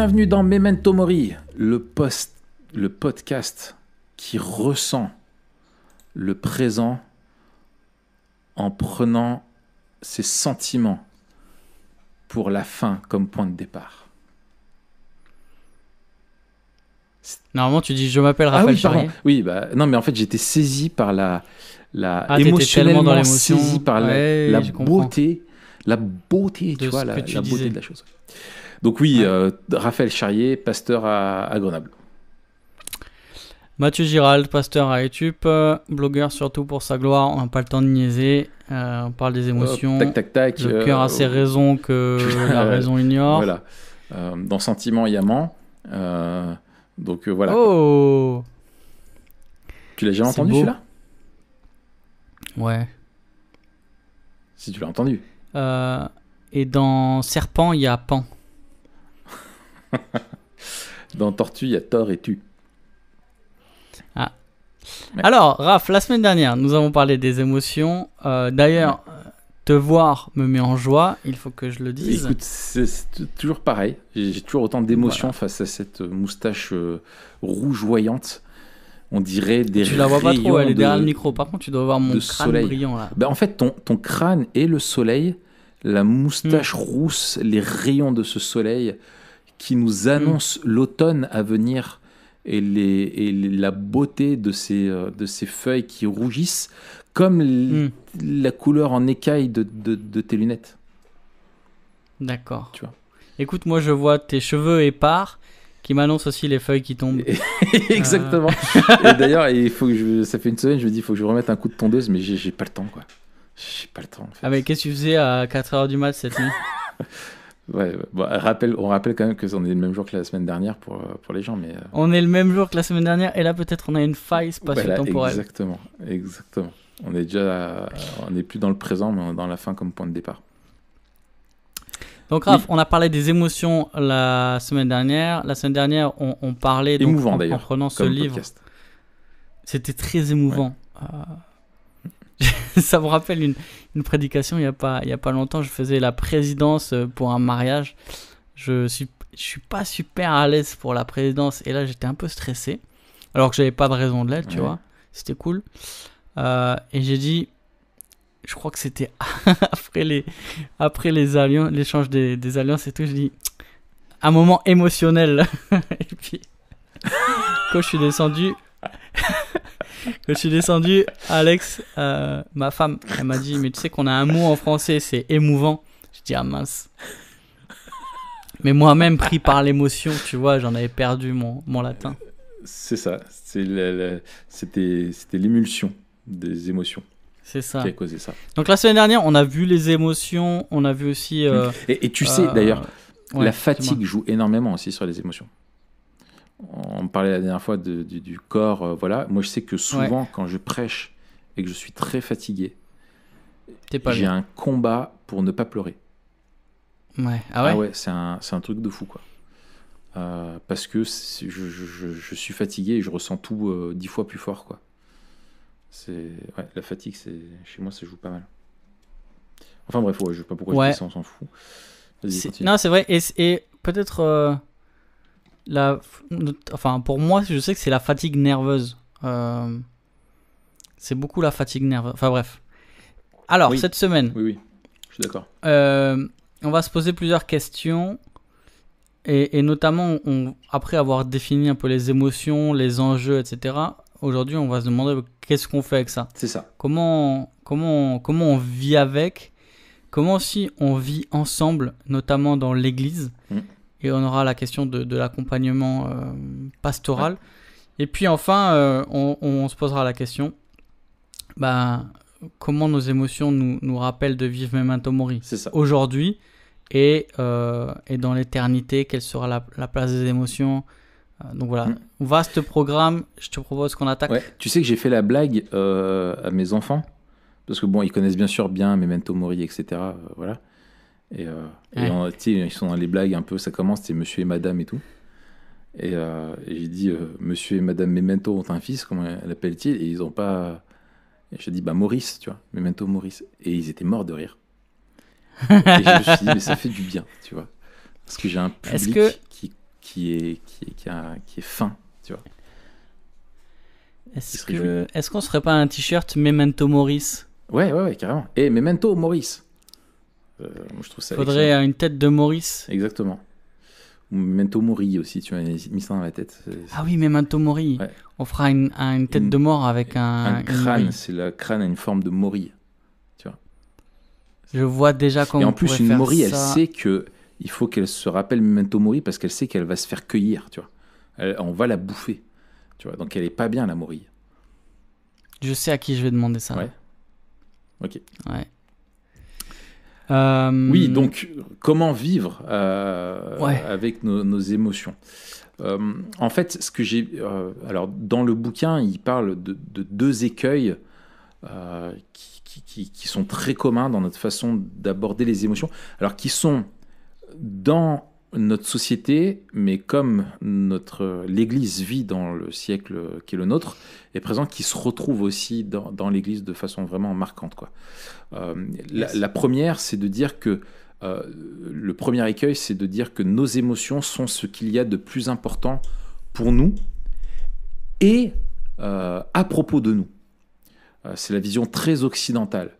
Bienvenue dans Memento Mori, le, post, le podcast qui ressent le présent en prenant ses sentiments pour la fin comme point de départ. Normalement, tu dis je m'appelle ah Raphaël oui, bah non, mais en fait, j'étais saisi par la, la ah, émotionnellement dans saisi la, beauté, la beauté, tu vois, la beauté de la chose. Donc oui, euh, Raphaël Charrier, pasteur à, Grenoble. Mathieu Girald, pasteur à Etup, euh, blogueur surtout pour sa gloire, on n'a pas le temps de niaiser, euh, on parle des émotions, tac, tac, tac, le cœur a ses raisons que la raison ignore. Voilà, dans Sentiment et Amant, donc voilà. Oh Tu l'as jamais entendu celui-là Ouais. Si tu l'as entendu. et dans Serpent, il y a Pan. Dans Tortue, il y a tort et Tu. Ah. Alors, Raph, la semaine dernière, nous avons parlé des émotions. Euh, d'ailleurs, te voir me met en joie, il faut que je le dise. Écoute, c'est toujours pareil. J'ai toujours autant d'émotions face à cette euh, moustache euh, rougeoyante on dirait des rayons Tu la vois pas trop, elle est derrière le micro. Par contre, tu dois voir mon crâne brillant bah, en fait, ton, crâne et le soleil, la moustache hmm. rousse, les rayons de ce soleil, qui nous mm. annonce l'automne à venir et, les, et la beauté de ces, euh, de ces feuilles qui rougissent, comme mm. la couleur en écaille de, de, tes lunettes. D'accord. Tu vois. Écoute, moi je vois tes cheveux épars qui m'annoncent aussi les feuilles qui tombent. Exactement. Euh. d'ailleurs, il faut que ça fait une semaine, je me dis, il faut que je remette un coup de tondeuse, mais j'ai pas le temps, quoi. J'ai pas le temps. Ah mais qu'est-ce que tu faisais à 4h du mat cette nuit Ouais, bon, rappel, on rappelle quand même que on est le même jour que la semaine dernière pour, euh, pour les gens. mais euh. On est le même jour que la semaine dernière et là peut-être on a une faille spatio-temporelle. exactement, exactement. On est déjà, euh, on n'est plus dans le présent mais on est dans la fin comme point de départ. Donc Raph, on a parlé des émotions la semaine dernière. La semaine dernière, on, on parlait donc, Émouvant, en, en, prenant ce livre. C'était très émouvant. ça vous rappelle une, prédication il n'y a, pas, il a pas longtemps. Je faisais la présidence euh, pour un mariage. Je suis, je suis pas super à l'aise pour la présidence et là j'étais un peu stressé. Alors que j'avais pas de raison de l'être, tu vois. C'était cool. Euh, et j'ai dit, je crois que c'était après les, après les alliances, l'échange des, des alliances et tout, je dis un moment émotionnel. et puis, quand je suis descendu, quand je suis descendu, Alex, euh, ma femme, elle m'a dit Mais tu sais qu'on a un mot en français, c'est émouvant. Je dis Ah mince. Mais moi-même, pris par l'émotion, tu vois, j'en avais perdu mon, mon latin. C'est ça. C'était l'émulsion des émotions. C'est ça. Qui a causé ça. Donc la semaine dernière, on a vu les émotions, on a vu aussi. Euh, et, tu sais d'ailleurs, euh, la fatigue joue énormément aussi sur les émotions on parlait la dernière fois du, corps, euh, voilà. Moi, je sais que souvent, quand je prêche et que je suis très fatigué, j'ai un combat pour ne pas pleurer. Ouais. Ah ouais, ah ouais c'est un, truc de fou, quoi. Euh, parce que je, suis fatigué et je ressens tout euh, dix fois plus fort, quoi. C'est la fatigue, chez moi, ça joue pas mal. Enfin bref, ouais, je sais pas pourquoi je dis on s'en fout. Non, c'est vrai. Et, et peut-être la, enfin, pour moi, je sais que c'est la fatigue nerveuse. Euh, c'est beaucoup la fatigue nerveuse. Enfin bref. Alors, cette semaine. Oui, oui, je suis d'accord. Euh, on va se poser plusieurs questions. Et, notamment, on, après avoir défini un peu les émotions, les enjeux, etc., aujourd'hui, on va se demander qu'est-ce qu'on fait avec ça. C'est ça. Comment, comment, comment on vit avec Comment si on vit ensemble, notamment dans l'Église mmh et on aura la question de, de l'accompagnement euh, pastoral. Et puis enfin, euh, on, se posera la question bah, comment nos émotions nous, nous rappellent de vivre Memento Mori aujourd'hui et, euh, et, dans l'éternité, quelle sera la, place des émotions donc voilà, hmm. vaste programme, je te propose qu'on attaque. Tu sais que j'ai fait la blague à mes enfants, parce que bon, ils connaissent bien sûr bien Memento Mori, etc. voilà. Et, euh, ils sont dans les blagues un peu, ça commence, c'est monsieur et madame et tout. Et, euh, j'ai dit, euh, monsieur et madame Memento ont un fils, comment l'appelle-t-il Et ils n'ont pas. Je j'ai dit, bah Maurice, tu vois, Memento Maurice. Et ils étaient morts de rire. et je me suis dit, mais ça fait du bien, tu vois. Parce que j'ai un public qui, est, qui, est, qui, est fin, tu vois. Est-ce qu'on est ne serait pas un t-shirt Memento Maurice ouais, ouais, ouais, carrément. Et Memento Maurice euh, trouve ça. Faudrait une tête de Maurice. Exactement. Ou Memento Mori aussi, tu as mis ça dans la tête. Ah oui, Memento Mori. On fera une, tête de mort avec un. crâne, c'est la crâne à une forme de Mori. Tu vois. Je vois déjà comment. Et en plus, une Mori, elle sait que il faut qu'elle se rappelle Memento Mori parce qu'elle sait qu'elle va se faire cueillir, tu vois. on va la bouffer, tu vois. Donc elle est pas bien la Mori. Je sais à qui je vais demander ça. Ouais. Ok. Ouais. Euh, oui, donc comment vivre euh, avec nos, émotions euh, En fait, ce que j'ai. alors, dans le bouquin, il parle de, deux écueils qui, qui sont très communs dans notre façon d'aborder les émotions, alors qui sont dans notre société, mais comme notre l'Église vit dans le siècle qui est le nôtre, est présent, qui se retrouve aussi dans, l'Église de façon vraiment marquante. Quoi. Euh, la, première, c'est de dire que euh, le premier écueil, c'est de dire que nos émotions sont ce qu'il y a de plus important pour nous et euh, à propos de nous. c'est la vision très occidentale.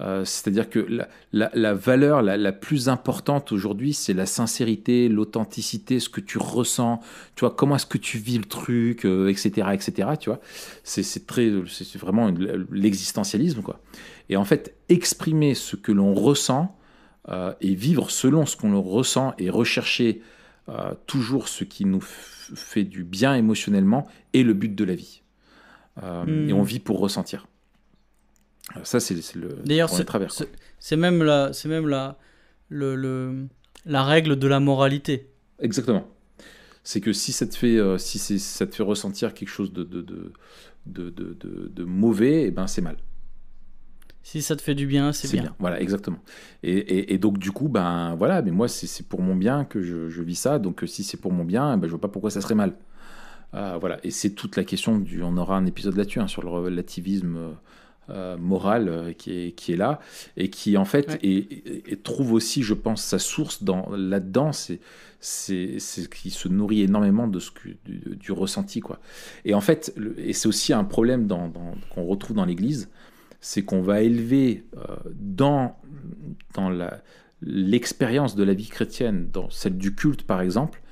Euh, c'est-à-dire que la, valeur la, plus importante aujourd'hui, c'est la sincérité, l'authenticité, ce que tu ressens, tu vois, comment est-ce que tu vis le truc, etc., euh, etc., tu vois. C'est très, c'est vraiment l'existentialisme, quoi. Et en fait, exprimer ce que l'on ressent euh, et vivre selon ce qu'on ressent et rechercher toujours ce qui nous fait du bien émotionnellement est le but de la vie. Et on hmm. vit pour ressentir. Ça, c'est le. D'ailleurs, c'est travers. C'est même la, c'est même la, la règle de la moralité. Exactement. C'est que si ça te fait, euh, si ça te fait ressentir quelque chose de, de, mauvais, et eh ben c'est mal. Si ça te fait du bien, c'est bien. Voilà, exactement. Et, donc du coup, ben voilà, mais moi c'est pour mon bien que je, vis ça. Donc euh, si c'est pour mon bien, eh ben, je vois pas pourquoi ça serait mal. Euh, voilà. Et c'est toute la question du. On aura un épisode là-dessus hein, sur le relativisme. Euh, morale euh, qui est, là et qui en fait et, trouve aussi, je pense, sa source dans, là-dedans. C'est, c'est, c'est qui se nourrit énormément de ce que, du, ressenti quoi. Et en fait, et c'est aussi un problème qu'on retrouve dans l'Église, c'est qu'on va élever euh, dans dans la, l'expérience de la vie chrétienne, dans celle du culte par exemple,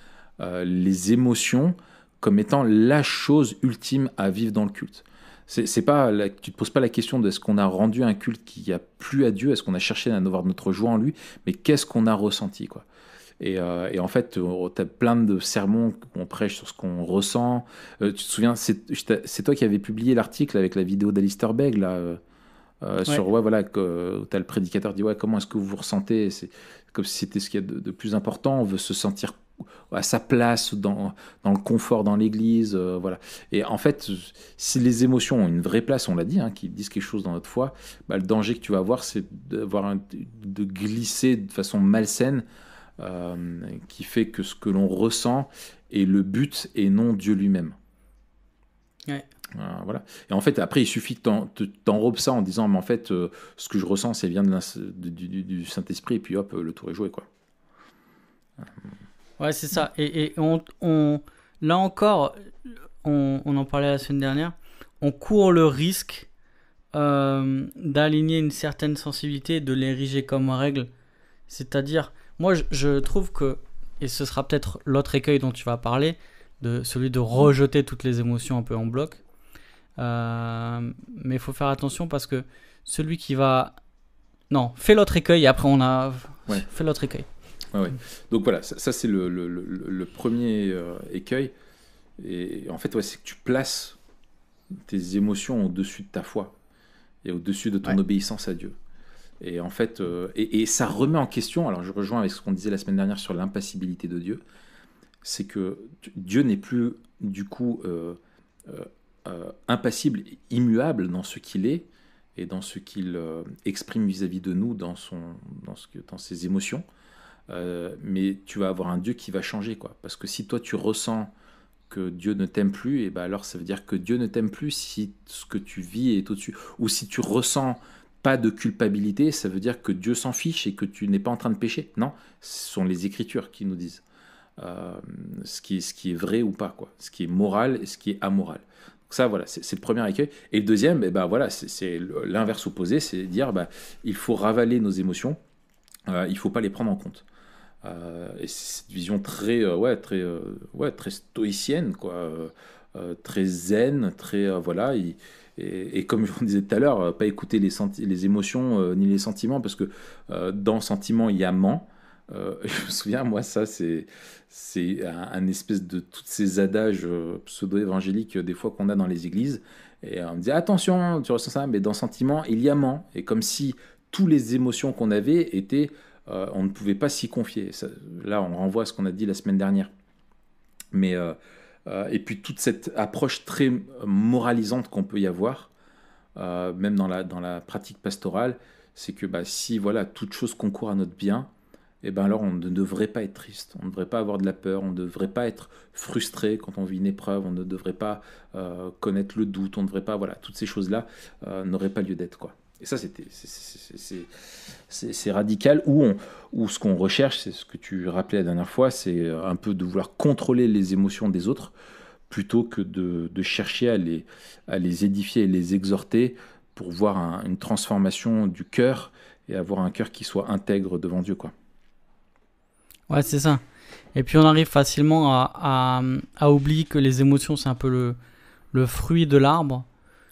les émotions comme étant la chose ultime à vivre dans le culte c'est pas tu te poses pas la question de est-ce qu'on a rendu un culte qui a plus à Dieu, est-ce qu'on a cherché à avoir notre joie en lui, mais qu'est-ce qu'on a ressenti quoi. Et, euh, en fait, tu as plein de sermons qu'on prêche sur ce qu'on ressent. Euh, tu te souviens, c'est toi qui avais publié l'article avec la vidéo d'Alistair Begg, là, euh, sur, ouais, voilà, que, as le prédicateur dit, ouais, comment est-ce que vous vous ressentez C'est comme si c'était ce qu'il y a de, de, plus important. On veut se sentir à sa place dans, le confort dans l'église euh, voilà et en fait si les émotions ont une vraie place on l'a dit hein, qui disent quelque chose dans notre foi bah, le danger que tu vas avoir c'est d'avoir de glisser de façon malsaine euh, qui fait que ce que l'on ressent est le but et non Dieu lui-même ouais. Euh, voilà. Et en fait, après, il suffit que t'enrobes ça en disant, mais en fait, ce que je ressens, c'est vient de du, du Saint-Esprit, et puis hop, le tour est joué, quoi. Ouais, c'est ça. Mm. Et, et on, on, là encore, on, on, en parlait la semaine dernière, on court le risque euh, d'aligner une certaine sensibilité, de l'ériger comme règle. C'est-à-dire, moi, je, trouve que, et ce sera peut-être l'autre écueil dont tu vas parler, de celui de rejeter toutes les émotions un peu en bloc. Euh, mais il faut faire attention parce que celui qui va... Non, fais l'autre écueil et après on a... Ouais. Fais l'autre écueil. Donc voilà, ça, c'est le, premier euh, écueil. Et en fait, ouais, c'est que tu places tes émotions au-dessus de ta foi et au-dessus de ton obéissance à Dieu. Et en fait, euh, et, ça remet en question, alors je rejoins avec ce qu'on disait la semaine dernière sur l'impassibilité de Dieu, c'est que Dieu n'est plus du coup euh, impassible, immuable dans ce qu'il est et dans ce qu'il exprime vis-à-vis de nous, dans, son, dans, ce, dans ses émotions euh, mais tu vas avoir un Dieu qui va changer, quoi. Parce que si toi tu ressens que Dieu ne t'aime plus, et eh ben alors ça veut dire que Dieu ne t'aime plus si ce que tu vis est au-dessus. Ou si tu ressens pas de culpabilité, ça veut dire que Dieu s'en fiche et que tu n'es pas en train de pécher. Non, ce sont les Écritures qui nous disent euh, ce, qui, est vrai ou pas, quoi. Ce qui est moral et ce qui est amoral. ça, voilà, c'est le premier accueil Et le deuxième, eh ben voilà, c'est l'inverse opposé, c'est dire, bah, il faut ravaler nos émotions, euh, il faut pas les prendre en compte. Euh, et cette vision très, euh, ouais, très, euh, ouais, très stoïcienne, quoi, très zen, très, voilà, et, comme je vous disais tout à l'heure, pas écouter les, les émotions ni les sentiments, parce que dans dans sentiment, il y a ment. je me souviens, moi, ça, c'est c'est un, espèce de tous ces adages pseudo-évangéliques, des fois, qu'on a dans les églises. Et on me dit, attention, hein, tu ressens ça, mais dans sentiment, il y a ment. Et comme si toutes les émotions qu'on avait étaient euh, on ne pouvait pas s'y confier. là, on renvoie à ce qu'on a dit la semaine dernière. Mais, euh, euh, et puis toute cette approche très moralisante qu'on peut y avoir, même dans la, dans la pratique pastorale, c'est que bah, si voilà toute chose concourt à notre bien, eh ben alors on ne devrait pas être triste, on ne devrait pas avoir de la peur, on ne devrait pas être frustré quand on vit une épreuve, on ne devrait pas connaître le doute, on ne devrait pas voilà toutes ces choses là n'auraient pas lieu d'être quoi. Et ça, c'est radical. Où, ce qu'on recherche, c'est ce que tu rappelais la dernière fois, c'est un peu de vouloir contrôler les émotions des autres plutôt que de, chercher à les, à les édifier et les exhorter pour voir une transformation du cœur et avoir un cœur qui soit intègre devant Dieu. Quoi. Ouais, c'est ça. Et puis on arrive facilement à, à, à oublier que les émotions, c'est un peu le, le fruit de l'arbre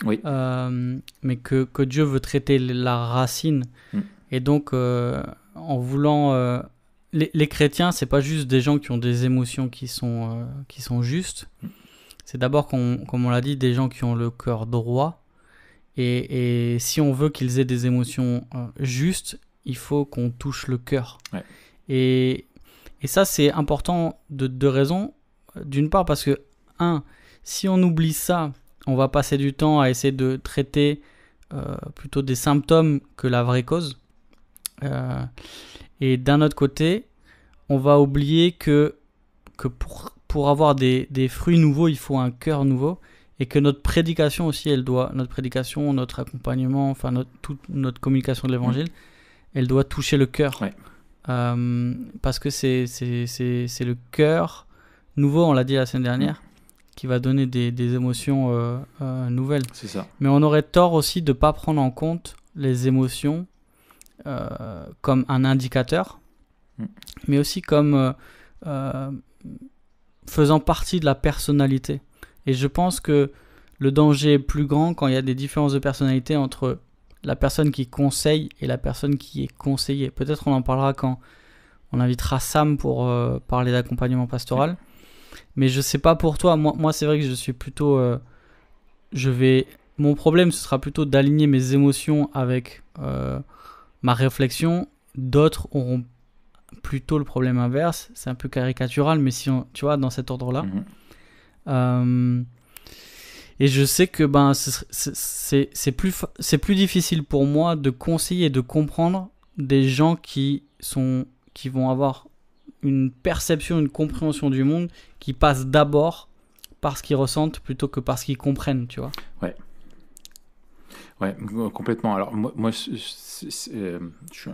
oui. Euh, mais que, que, Dieu veut traiter la racine. Mm. Et donc, euh, en voulant. Euh, les, les, chrétiens, c'est pas juste des gens qui ont des émotions qui sont, qui sont justes. Mm. C'est d'abord, comme, on l'a dit, des gens qui ont le cœur droit. Et, et si on veut qu'ils aient des émotions justes, il faut qu'on touche le cœur. Et, et, ça, c'est important de deux raisons. D'une part, parce que, un, si on oublie ça, on va passer du temps à essayer de traiter euh, plutôt des symptômes que la vraie cause. Euh, et d'un autre côté, on va oublier que, que pour, pour avoir des, fruits nouveaux, il faut un cœur nouveau. Et que notre prédication aussi, elle doit, notre prédication, notre accompagnement, enfin notre, toute notre communication de l'évangile, mmh. elle doit toucher le cœur. Euh, parce que c'est le cœur nouveau, on l'a dit la semaine dernière, qui va donner des, émotions euh, euh, nouvelles. C'est ça. Mais on aurait tort aussi de ne pas prendre en compte les émotions euh, comme un indicateur, mm. mais aussi comme faisant partie de la personnalité. Et je pense que le danger est plus grand quand il y a des différences de personnalité entre la personne qui conseille et la personne qui est conseillée. Peut-être on en parlera quand on invitera Sam pour parler d'accompagnement pastoral. Mais je sais pas pour toi. Moi, moi c'est vrai que je suis plutôt. Euh, je vais. Mon problème, ce sera plutôt d'aligner mes émotions avec euh, ma réflexion. D'autres auront plutôt le problème inverse. C'est un peu caricatural, mais si on, tu vois, dans cet ordre-là. Mhm. Euh, et je sais que ben c'est plus c'est plus difficile pour moi de conseiller et de comprendre des gens qui sont qui vont avoir une perception, une compréhension du monde qui passe d'abord par ce qu'ils ressentent plutôt que par ce qu'ils comprennent, tu vois. Ouais. Ouais, euh, complètement. Alors, moi, euh, je,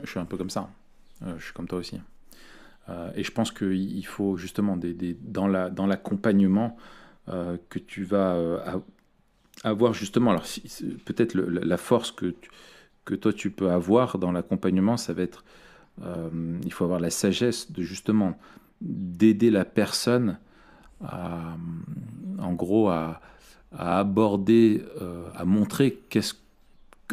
suis un peu comme ça. Hein. Euh, je suis comme toi aussi. Hein. et je pense qu'il faut justement, dans l'accompagnement, la, dans que tu vas avoir justement. Alors, peut-être la force que, que toi tu peux avoir dans l'accompagnement, ça va être euh, il faut avoir la sagesse de justement d'aider la personne à, en gros, à, aborder, euh, à montrer qu'est-ce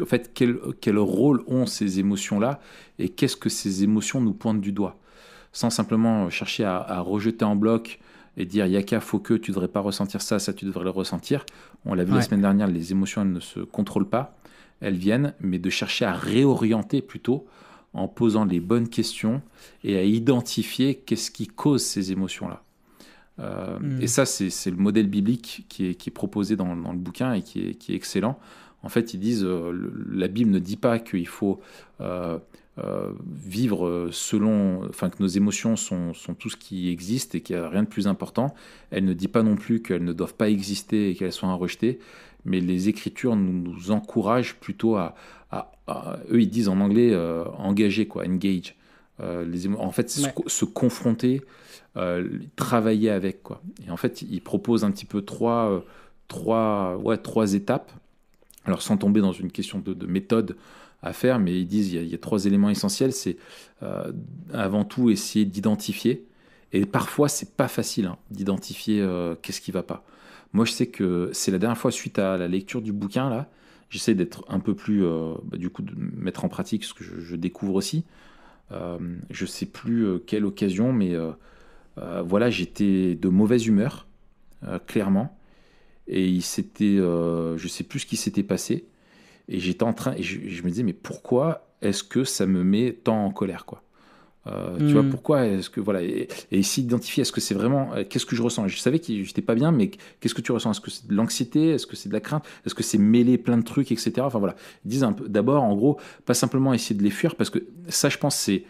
en fait, quel, quel, rôle ont ces émotions-là et qu'est-ce que ces émotions nous pointent du doigt. Sans simplement chercher à, rejeter en bloc et dire qu'à faut que tu devrais pas ressentir ça, ça tu devrais le ressentir. On l'a vu la semaine dernière, les émotions ne se contrôlent pas, elles viennent, mais de chercher à réorienter plutôt en posant les bonnes questions et à identifier qu'est-ce qui cause ces émotions-là. Euh, hmm. Et ça, c'est le modèle biblique qui est, proposé dans, le bouquin et qui est, excellent. En fait, ils disent, euh, la Bible ne dit pas qu'il faut euh, vivre selon, enfin que nos émotions sont, tout ce qui existe et qu'il n'y a rien de plus important. Elle ne dit pas non plus qu'elles ne doivent pas exister et qu'elles sont à rejeter, mais les Écritures nous encouragent plutôt à, ah, ah, eux ils disent en anglais euh, engager quoi, engage. Euh, les en fait, se, confronter, euh, travailler avec quoi. Et en fait, ils proposent un petit peu trois, trois, ouais, trois étapes. Alors sans tomber dans une question de, méthode à faire, mais ils disent il y a, trois éléments essentiels. C'est avant tout essayer d'identifier. Et parfois, c'est pas facile hein, d'identifier qu'est-ce qui va pas. Moi, je sais que c'est la dernière fois, suite à la lecture du bouquin, là, J'essaie d'être un peu plus, euh, bah, du coup, de mettre en pratique ce que je, découvre aussi. Je euh, je sais plus euh, quelle occasion, mais voilà, j'étais de mauvaise humeur, clairement. Et il s'était, je sais plus ce qui s'était passé. Et j'étais en train, et je, je, me disais, mais pourquoi est-ce que ça me met tant en colère, quoi euh, tu vois mm. pourquoi est-ce que voilà et, s'identifier est-ce que c'est vraiment euh, qu'est-ce que je ressens je savais que j'étais pas bien mais qu'est-ce que tu ressens est-ce que c'est de l'anxiété est-ce que c'est de la crainte est-ce que c'est mêlé plein de trucs etc enfin voilà disent un peu d'abord en gros pas simplement essayer de les fuir parce que ça je pense c'est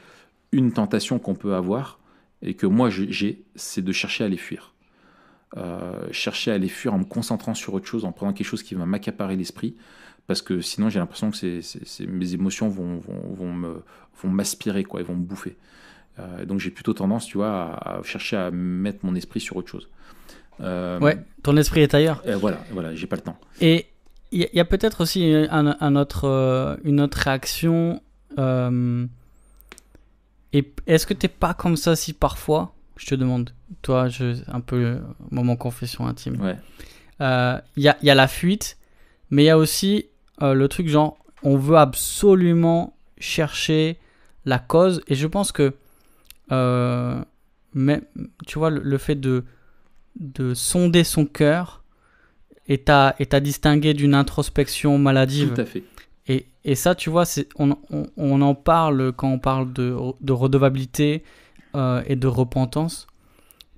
une tentation qu'on peut avoir et que moi j'ai c'est de chercher à les fuir euh, chercher à les fuir en me concentrant sur autre chose en prenant quelque chose qui va m'accaparer l'esprit parce que sinon j'ai l'impression que c'est, mes émotions vont, vont, vont, me, vont m'aspirer, quoi, et vont me bouffer. Euh, donc j'ai plutôt tendance, tu vois, à, chercher à mettre mon esprit sur autre chose. Euh, ouais, ton esprit est ailleurs. Euh, voilà, voilà, j'ai pas le temps. Et il y, a peut-être aussi un, autre, euh, une autre réaction. et est-ce que t'es pas comme ça si parfois, je te demande, toi, je, un peu moment confession intime. Ouais. Il y a, y, a, la fuite, mais il y a aussi euh, le truc genre on veut absolument chercher la cause et je pense que euh, mais, tu vois le, fait de, de sonder son cœur est à, distinguer d'une introspection maladive. Tout à fait. Et, et ça, tu vois, on, on, on, en parle quand on parle de, de redevabilité euh, et de repentance.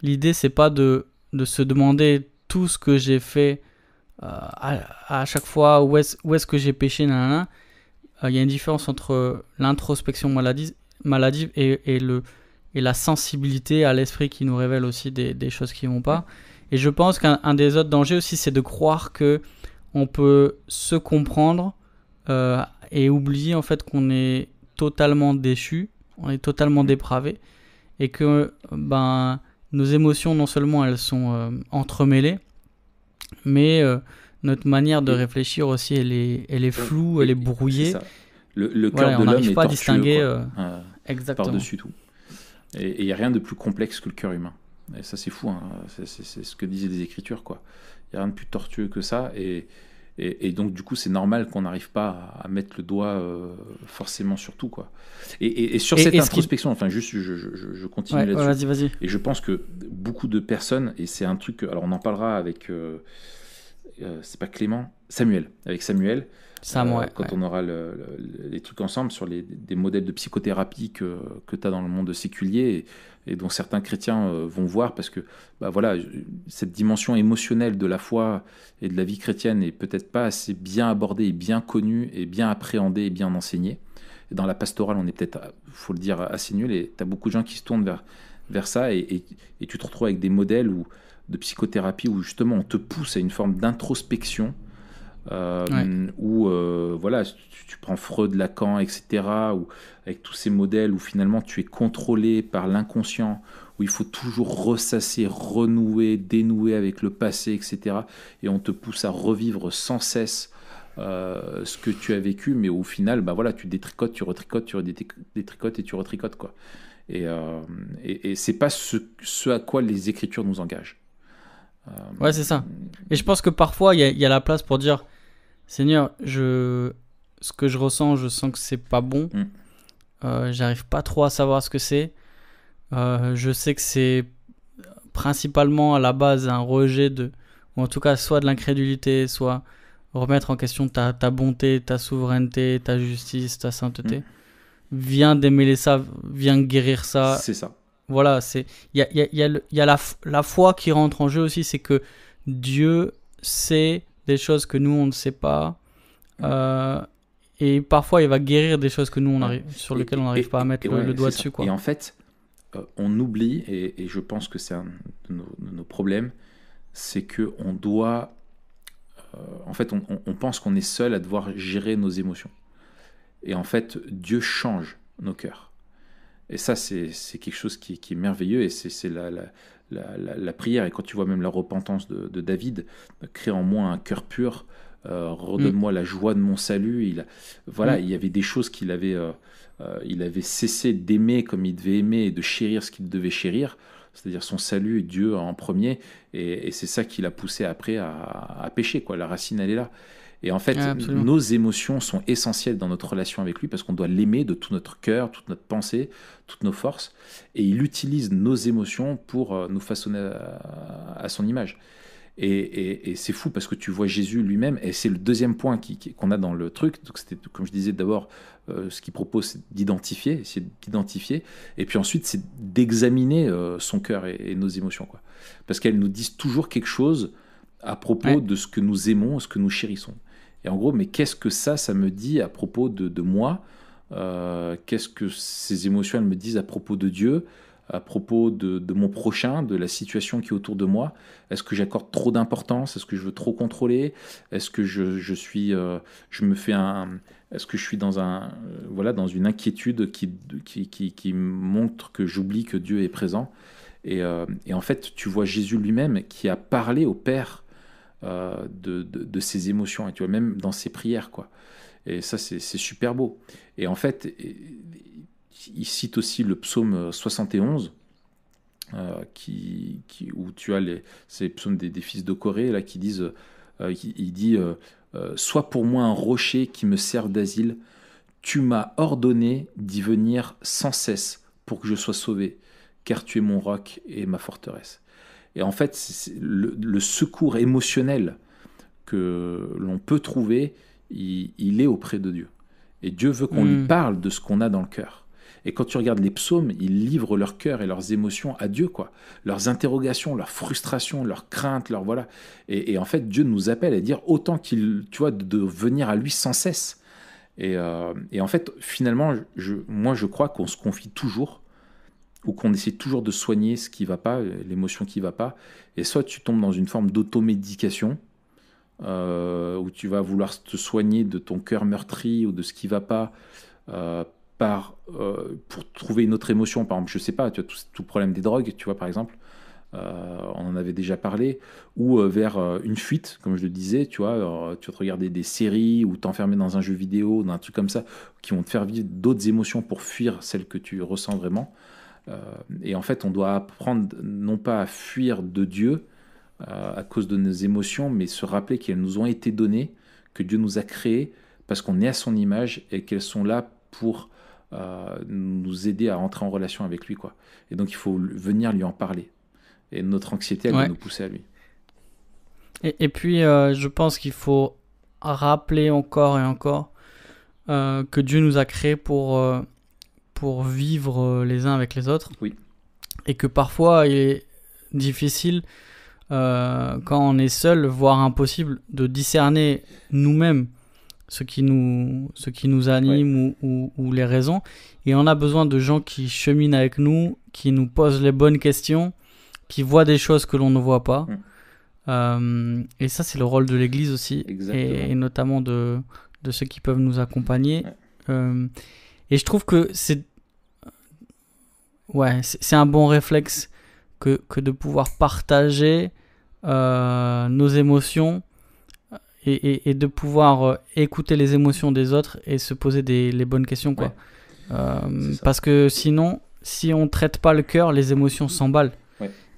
L'idée, c'est pas de, de se demander tout ce que j'ai fait euh, à, chaque fois où est-ce que j'ai péché, euh, Il y a une différence entre l'introspection maladive, et, le, et la sensibilité à l'esprit qui nous révèle aussi des, choses qui vont pas. Et je pense qu'un des autres dangers aussi, c'est de croire que on peut se comprendre euh, et oublier en fait qu'on est totalement déchu, on est totalement mmh. dépravé et que ben nos émotions non seulement elles sont entremêlées, mais euh, notre manière de réfléchir aussi, elle est, floue, elle est brouillée. le, cœur de l'homme n'arrive pas à distinguer euh, par-dessus tout. Et il n'y a rien de plus complexe que le cœur humain. Et ça, c'est fou. Hein. C'est ce que disaient les Écritures. quoi. Il n'y a rien de plus tortueux que ça. Et, et, donc, du coup, c'est normal qu'on n'arrive pas à mettre le doigt euh, forcément sur tout. Quoi. Et, sur cette introspection, enfin, juste, je, je, je continue là et je pense que beaucoup de personnes, et c'est un truc, alors on en parlera avec, euh, euh, c'est pas Clément, Samuel, avec Samuel, euh, quand on aura les trucs ensemble sur les, des modèles de psychothérapie que, que tu as dans le monde séculier et, dont certains chrétiens euh, vont voir, parce que bah, voilà, cette dimension émotionnelle de la foi et de la vie chrétienne n'est peut-être pas assez bien abordée, et bien connue, et bien appréhendée, et bien enseignée. dans la pastorale, on est peut-être, faut le dire, assez nul, et tu as beaucoup de gens qui se tournent vers, vers ça, et, tu te retrouves avec des modèles de psychothérapie où justement on te pousse à une forme d'introspection euh, où euh, voilà, tu, prends Freud, Lacan, etc., ou avec tous ces modèles où finalement tu es contrôlé par l'inconscient, où il faut toujours ressasser, renouer, dénouer avec le passé, etc., et on te pousse à revivre sans cesse euh, ce que tu as vécu, mais au final, bah voilà, tu détricotes, tu retricotes, tu détricotes et tu retricotes quoi. Et, c'est pas ce, à quoi les écritures nous engagent. ouais, c'est ça. Et je pense que parfois il y, a la place pour dire Seigneur, je... ce que je ressens, je sens que c'est pas bon. Mm. Euh, j'arrive pas trop à savoir ce que c'est. Euh, je sais que c'est principalement à la base un rejet de, ou en tout cas soit de l'incrédulité, soit remettre en question ta, bonté, ta souveraineté, ta justice, ta sainteté. Mm. Viens démêler ça, viens guérir ça. C'est ça. Voilà, c'est il y a, y a, le, y a la, la, foi qui rentre en jeu aussi, c'est que Dieu sait des choses que nous, on ne sait pas. Euh, et parfois, il va guérir des choses que nous, on arrive, sur lesquelles on n'arrive pas à mettre le, doigt dessus. Quoi. Et en fait, euh, on oublie, et, et, je pense que c'est un de nos, problèmes, c'est que on doit... Euh, en fait, on, pense qu'on est seul à devoir gérer nos émotions. Et en fait, Dieu change nos cœurs. Et ça, c'est quelque chose qui, qui est merveilleux et c'est la, la, la, prière et quand tu vois même la repentance de, David, bah, crée en moi un cœur pur, euh, redonne-moi mm. la joie de mon salut. Il voilà, mm. il y avait des choses qu'il avait, euh, euh, il avait cessé d'aimer comme il devait aimer et de chérir ce qu'il devait chérir, c'est-à-dire son salut et Dieu en premier. Et, c'est ça qui l'a poussé après à, à, pécher. Quoi. La racine, elle est là. Et en fait, ah, nos émotions sont essentielles dans notre relation avec lui parce qu'on doit l'aimer de tout notre cœur, toute notre pensée, toutes nos forces. Et il utilise nos émotions pour euh, nous façonner à, son image. Et, c'est fou parce que tu vois Jésus lui-même, et c'est le deuxième point qu'on a dans le truc. Donc c'était, comme je disais d'abord, euh, ce qu'il propose, c'est d'identifier, essayer d'identifier, et puis ensuite c'est d'examiner euh, son cœur et, nos émotions, quoi. Parce qu'elles nous disent toujours quelque chose à propos de ce que nous aimons, ce que nous chérissons. Et en gros, mais qu'est-ce que ça, ça me dit à propos de, moi euh, Qu'est-ce que ces émotions, elles me disent à propos de Dieu à propos de, mon prochain, de la situation qui est autour de moi. Est-ce que j'accorde trop d'importance Est-ce que je veux trop contrôler Est-ce que je, suis, euh, je me fais un, est-ce que je suis dans un, euh, voilà, dans une inquiétude qui qui, montre que j'oublie que Dieu est présent et, en fait, tu vois Jésus lui-même qui a parlé au Père euh, de, de, ses émotions, et tu vois, même dans ses prières, quoi. Et ça, c'est super beau. Et en fait, il cite aussi le psaume 71, euh, qui, qui, où tu as les, psaumes des, fils de Corée, là, qui disent, euh, il dit, Sois pour moi un rocher qui me serve d'asile, tu m'as ordonné d'y venir sans cesse pour que je sois sauvé, car tu es mon roc et ma forteresse. Et en fait, le, secours émotionnel que l'on peut trouver, il, est auprès de Dieu. Et Dieu veut qu'on lui hmm. parle de ce qu'on a dans le cœur. Et quand tu regardes les psaumes, ils livrent leur cœur et leurs émotions à Dieu, quoi. Leurs interrogations, leurs frustrations, leurs craintes, leur voilà. Et, en fait, Dieu nous appelle à dire autant qu'il, tu vois, de, venir à lui sans cesse. Et, euh, en fait, finalement, moi, je crois qu'on se confie toujours ou qu'on essaie toujours de soigner ce qui va pas, euh, l'émotion qui va pas, et soit tu tombes dans une forme d'automédication euh, où tu vas vouloir te soigner de ton cœur meurtri ou de ce qui ne va pas euh, par pour trouver une autre émotion. Par exemple, je ne sais pas, tu as tout, le problème des drogues, tu vois par exemple. on en avait déjà parlé, ou vers une fuite, comme je le disais, tu vois, tu vas te regarder des séries ou t'enfermer dans un jeu vidéo, dans un truc comme ça, qui vont te faire vivre d'autres émotions pour fuir celles que tu ressens vraiment. Euh, et en fait, on doit apprendre non pas à fuir de Dieu euh, à cause de nos émotions, mais se rappeler qu'elles nous ont été données, que Dieu nous a créées parce qu'on est à son image et qu'elles sont là pour euh, nous aider à entrer en relation avec lui. Quoi. Et donc il faut venir lui en parler. Et notre anxiété, elle va nous pousser à lui. Et, puis, je pense qu'il faut rappeler encore et encore que Dieu nous a créés pour pour vivre euh, les uns avec les autres. Oui. Et que parfois il est difficile, euh, quand on est seul, voire impossible, de discerner nous-mêmes ce qui nous, ce qui nous anime ou, ou, les raisons. Et on a besoin de gens qui cheminent avec nous, qui nous posent les bonnes questions, qui voient des choses que l'on ne voit pas. Mm. Euh, et ça, c'est le rôle de l'Église aussi, et, notamment de, de, ceux qui peuvent nous accompagner. Et je trouve que c'est. Ouais, c'est un bon réflexe que, que de pouvoir partager euh, nos émotions euh, et, de pouvoir euh, écouter les émotions des autres et se poser des, les bonnes questions, quoi. parce que sinon, si on traite pas le cœur, les émotions s'emballent.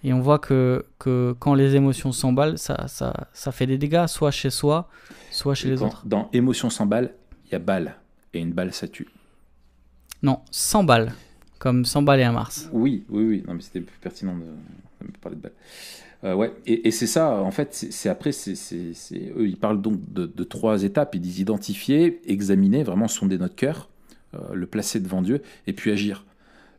Et on voit que, que, quand les émotions s'emballent, ça, ça, ça, fait des dégâts, soit chez soi, soit chez les autres. Dans émotions s'emballent, il y a balle. Et une balle, ça tue. Non, 100 balles. Comme 100 balles et un Mars. Oui, oui, oui. Non, mais c'était plus pertinent de, parler de balles. Euh, ouais, et, c'est ça, en fait, c'est après, c'est, eux, ils parlent donc de, trois étapes. Ils disent identifier, examiner, vraiment sonder notre cœur, euh, le placer devant Dieu, et puis agir.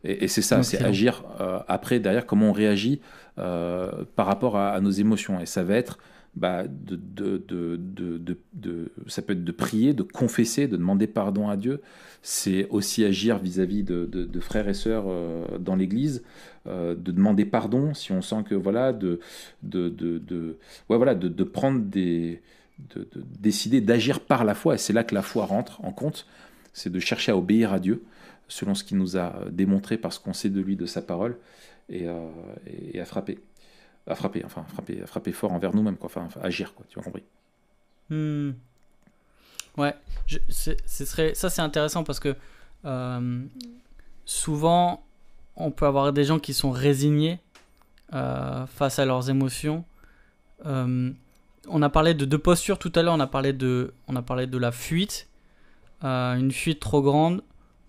Et, c'est ça, c'est agir euh, après, derrière, comment on réagit par rapport à, à, nos émotions. Et ça va être bah, de, de, ça peut être de prier, de confesser, de demander pardon à Dieu. C'est aussi agir vis-à-vis de, frères et sœurs euh, dans l'Église, euh, de demander pardon si on sent que voilà, de, de, voilà, de, prendre des, de, décider d'agir par la foi. Et c'est là que la foi rentre en compte. C'est de chercher à obéir à Dieu selon ce qu'il nous a démontré parce qu'on sait de lui, de sa parole, et euh, à frapper à frapper, enfin frapper, frapper fort envers nous-mêmes, quoi, enfin agir, quoi, tu as compris. Hmm. Ouais, ce serait, ça c'est intéressant parce que euh, souvent on peut avoir des gens qui sont résignés euh, face à leurs émotions. Euh, on a parlé de deux postures tout à l'heure, on a parlé de, on a parlé de la fuite, une fuite trop grande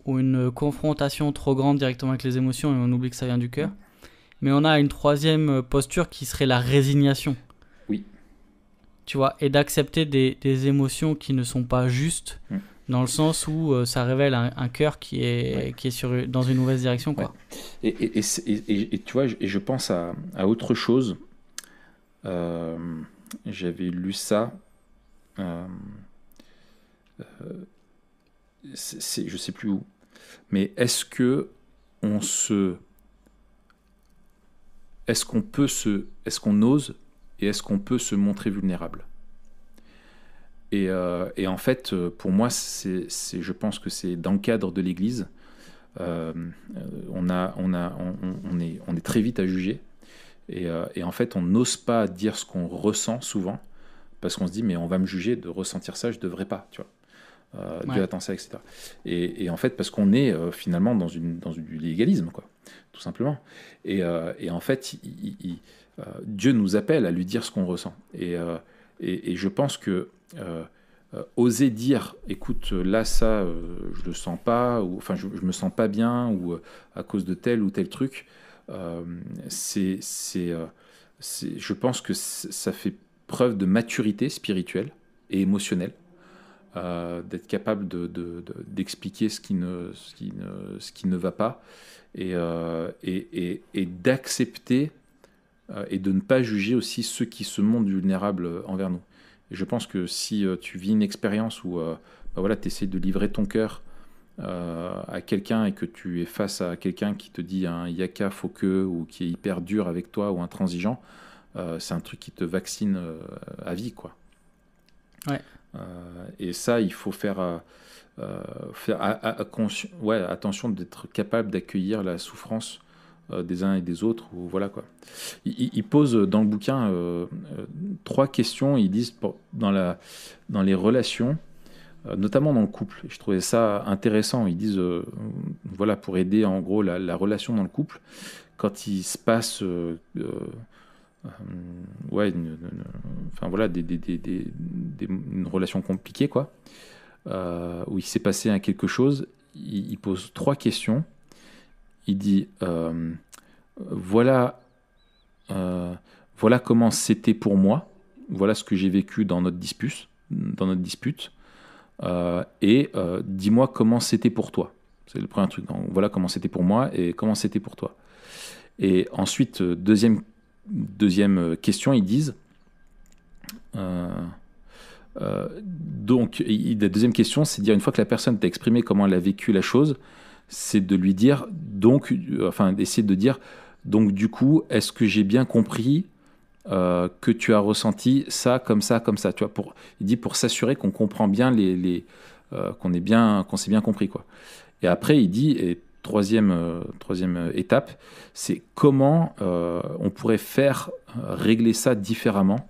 ou une confrontation trop grande directement avec les émotions et on oublie que ça vient du cœur mais on a une troisième euh, posture qui serait la résignation. Oui. Tu vois, et d'accepter des, émotions qui ne sont pas justes, mm. dans le sens où euh, ça révèle un, cœur qui est, qui est sur, dans une mauvaise direction. Quoi. Et, et, et, et, tu vois, je, je pense à, à, autre chose. Euh, j'avais lu ça. Euh, ne je sais plus où. Mais est-ce que on se est-ce qu'on peut se, est-ce qu'on ose et est-ce qu'on peut se montrer vulnérable euh, et, en fait, euh, pour moi, c'est, je pense que c'est dans le cadre de l'Église, euh, on, a, on, a, on, est, on est très vite à juger. Et, en fait, on n'ose pas dire ce qu'on ressent souvent, parce qu'on se dit, mais on va me juger de ressentir ça, je ne devrais pas. Tu vois. Dieu ouais. de etc. Et, en fait, parce qu'on est euh, finalement dans, une, du légalisme, quoi, tout simplement. Et, euh, en fait, euh, Dieu nous appelle à lui dire ce qu'on ressent. Et, et, je pense que oser dire, écoute, là, ça, je le sens pas, ou enfin, je, je, me sens pas bien, ou à cause de tel ou tel truc, c'est, c'est, je pense que ça fait preuve de maturité spirituelle et émotionnelle. Euh, d'être capable d'expliquer ce, qui ne, ce, qui ne, va pas et, euh, et, d'accepter euh, et de ne pas juger aussi ceux qui se montrent vulnérables envers nous. je pense que si tu vis une expérience où bah voilà, tu essaies de livrer ton cœur à quelqu'un et que tu es face à quelqu'un qui te dit un yaka faut que ou qui est hyper dur avec toi ou intransigeant, c'est un truc qui te vaccine à vie. quoi. Ouais. Euh, et ça, il faut faire, euh, euh, faire attention d'être capable d'accueillir la souffrance des uns et des autres. Ou voilà quoi. Il posent dans le bouquin trois questions. Ils disent dans, la, dans les relations, notamment dans le couple. Je trouvais ça intéressant. Ils disent voilà pour aider en gros la, la relation dans le couple quand il se passe euh, ouais, une, enfin voilà, des, des, des, une relation compliquée, quoi, euh, où il s'est passé quelque chose, il, pose trois questions. Il dit euh, voilà, voilà comment c'était pour moi, voilà ce que j'ai vécu dans notre dispute, dans notre dispute, et dis-moi comment c'était pour toi. C'est le premier truc. Donc, voilà comment c'était pour moi et comment c'était pour toi. Et ensuite, deuxième deuxième euh, question, ils disent. Euh, euh, donc, la deuxième question, c'est de dire une fois que la personne t'a exprimé comment elle a vécu la chose, c'est de lui dire donc, enfin, d'essayer de dire donc du coup, est-ce que j'ai bien compris que tu as ressenti ça comme ça comme ça Tu vois, pour il dit pour s'assurer qu'on comprend bien les, qu'on est bien qu'on s'est bien compris quoi. Et après, il dit et troisième, euh, troisième euh, étape, c'est comment euh, on pourrait faire régler ça différemment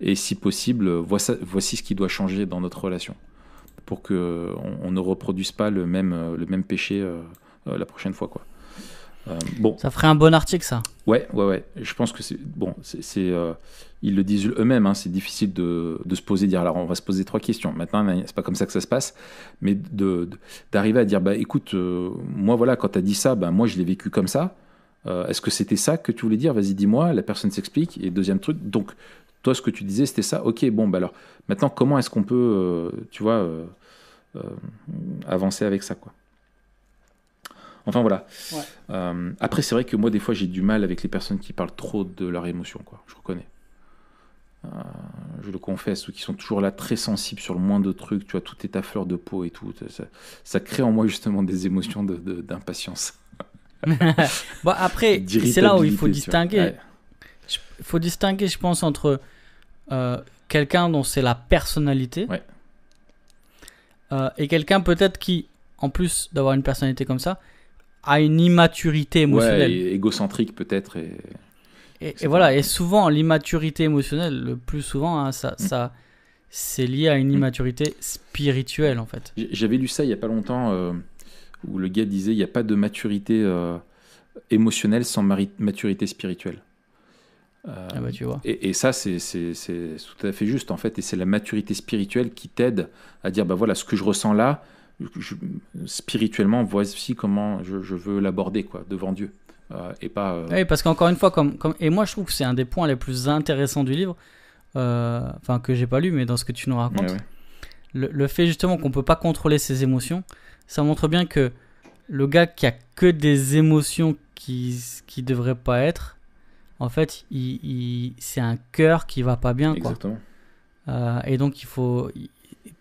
et si possible, voici, voici ce qui doit changer dans notre relation pour qu'on on ne reproduise pas le même, le même péché la prochaine fois. quoi. Euh, ça ferait un bon article, ça. Ouais, ouais, ouais. Je pense que c'est. Bon, c'est. Euh, ils le disent eux-mêmes, hein, c'est difficile de, se poser, dire alors on va se poser trois questions. Maintenant, c'est pas comme ça que ça se passe, mais d'arriver de, d'arriver à dire bah écoute, euh, moi voilà, quand t'as dit ça, bah, moi je l'ai vécu comme ça. Est-ce que c'était ça que tu voulais dire Vas-y, dis-moi. La personne s'explique. Et deuxième truc, donc toi, ce que tu disais, c'était ça. Ok, bon, bah alors maintenant, comment est-ce qu'on peut, tu vois, avancer avec ça, quoi Enfin voilà. Euh, après, c'est vrai que moi, des fois, j'ai du mal avec les personnes qui parlent trop de leurs émotions, quoi. Je reconnais. Euh, je le confesse, ou qui sont toujours là très sensibles sur le moins de trucs, tu vois, tout est à fleur de peau et tout. Ça, crée en moi justement des émotions d'impatience. De, bon, après, c'est là où il faut distinguer. Il faut distinguer, je pense, entre euh, quelqu'un dont c'est la personnalité et quelqu'un peut-être qui, en plus d'avoir une personnalité comme ça, à une immaturité émotionnelle. Ouais, égocentrique peut-être. Et, voilà, et souvent l'immaturité émotionnelle, le plus souvent, hein, mm. ça, c'est lié à une mm. immaturité spirituelle en fait. J'avais lu ça il n'y a pas longtemps euh, où le gars disait il n'y a pas de maturité euh, émotionnelle sans maturité spirituelle. Euh, ah bah tu vois. Et, et ça, c'est tout à fait juste en fait, et c'est la maturité spirituelle qui t'aide à dire bah voilà, ce que je ressens là, je, spirituellement, voici comment je, veux l'aborder quoi devant Dieu. Euh, et pas. Euh, oui, parce qu'encore une fois, comme, comme, et moi je trouve que c'est un des points les plus intéressants du livre, euh... enfin que j'ai pas lu, mais dans ce que tu nous racontes, le, le, fait justement qu'on peut pas contrôler ses émotions, ça montre bien que le gars qui a que des émotions qui qui devraient pas être, en fait, il, c'est un cœur qui va pas bien. Exactement. Euh, et donc il faut,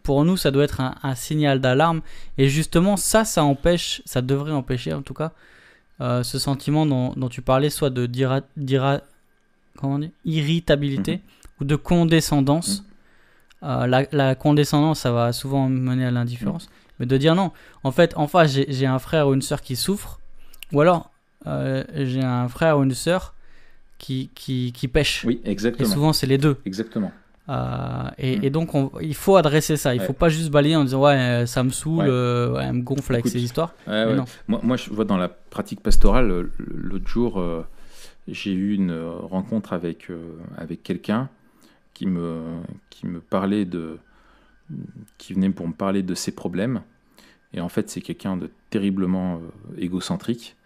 pour nous, ça doit être un, signal d'alarme. Et justement, ça, ça empêche, ça devrait empêcher en tout cas, euh, ce sentiment dont, tu parlais, soit de dira, comment irritabilité mhm. ou de condescendance. Mhm. Euh, la, condescendance, ça va souvent mener à l'indifférence. Mhm. Mais de dire non, en fait, en face, j'ai un frère ou une sœur qui souffre, ou alors euh, j'ai un frère ou une sœur qui, qui, qui pêche. Oui, exactement. Et souvent, c'est les deux. Exactement. Euh, mm. et, donc, il faut adresser ça. Il ne faut pas juste balayer en disant ouais, euh, ça me saoule, ouais. Euh, me gonfle avec ces histoires. Moi, je vois dans la pratique pastorale, l'autre jour, j'ai eu une rencontre avec, avec quelqu'un qui me, qui me parlait de. qui venait pour me parler de ses problèmes. Et en fait, c'est quelqu'un de terriblement égocentrique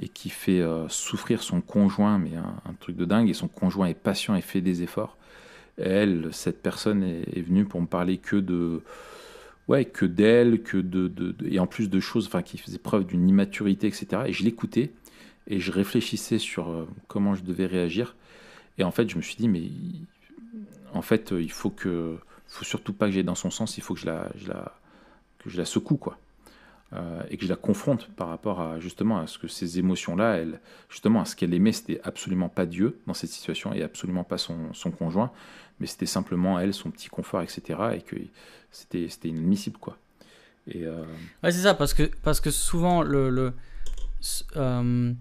et qui fait souffrir son conjoint, mais un truc de dingue. Et son conjoint est patient et fait des efforts elle, cette personne est, venue pour me parler que de, ouais, que d'elle, que de, de, et en plus de choses, enfin, qui faisaient preuve d'une immaturité, etc. Et je l'écoutais et je réfléchissais sur euh, comment je devais réagir. Et en fait, je me suis dit, mais en fait, il faut que, faut surtout pas que j'aille dans son sens. Il faut que je la, je la que je la secoue, quoi. Euh, et que je la confronte par rapport à justement à ce que ces émotions-là, justement à ce qu'elle aimait, c'était absolument pas Dieu dans cette situation et absolument pas son, son conjoint mais c'était simplement elle, son petit confort, etc. Et que c'était, c'était inadmissible, quoi. Et, euh, Ouais, c'est ça, parce que, parce que souvent, le, le ce, euh,